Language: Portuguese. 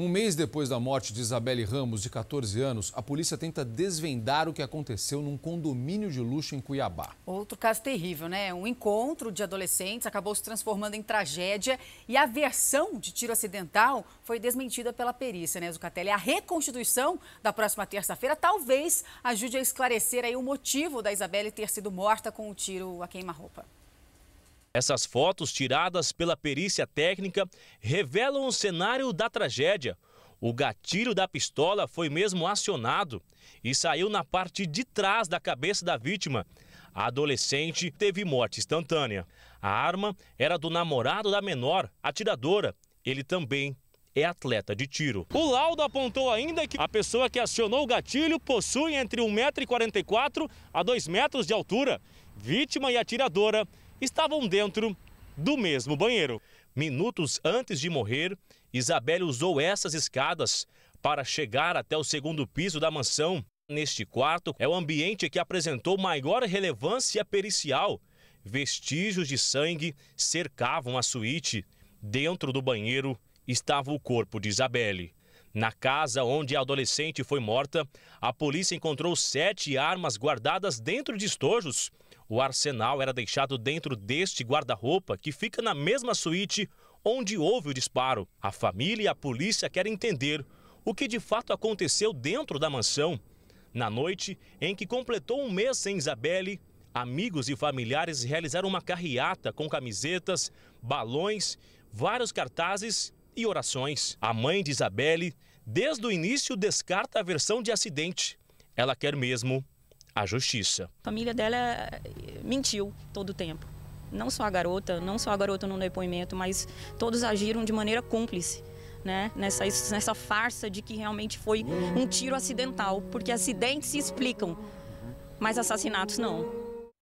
Um mês depois da morte de Isabelle Ramos, de 14 anos, a polícia tenta desvendar o que aconteceu num condomínio de luxo em Cuiabá. Outro caso terrível, né? Um encontro de adolescentes acabou se transformando em tragédia e a versão de tiro acidental foi desmentida pela perícia, né, Zucatelli? A reconstituição da próxima terça-feira talvez ajude a esclarecer aí o motivo da Isabelle ter sido morta com um tiro a queima-roupa. Essas fotos, tiradas pela perícia técnica, revelam o cenário da tragédia. O gatilho da pistola foi mesmo acionado e saiu na parte de trás da cabeça da vítima. A adolescente teve morte instantânea. A arma era do namorado da menor, atiradora. Ele também é atleta de tiro. O laudo apontou ainda que a pessoa que acionou o gatilho possui entre 1,44m a 2 metros de altura. Vítima e atiradora estavam dentro do mesmo banheiro. Minutos antes de morrer, Isabelle usou essas escadas para chegar até o segundo piso da mansão. Neste quarto é o ambiente que apresentou maior relevância pericial. Vestígios de sangue cercavam a suíte. Dentro do banheiro estava o corpo de Isabelle. Na casa onde a adolescente foi morta, a polícia encontrou sete armas guardadas dentro de estojos o arsenal era deixado dentro deste guarda-roupa que fica na mesma suíte onde houve o disparo. A família e a polícia querem entender o que de fato aconteceu dentro da mansão. Na noite em que completou um mês sem Isabelle, amigos e familiares realizaram uma carreata com camisetas, balões, vários cartazes e orações. A mãe de Isabelle, desde o início, descarta a versão de acidente. Ela quer mesmo à justiça. A família dela eh, mentiu todo o tempo. Não só a garota, não só a garota no depoimento, mas todos agiram de maneira cúmplice. Né? Nessa, nessa farsa de que realmente foi um tiro acidental, porque acidentes se explicam, mas assassinatos não.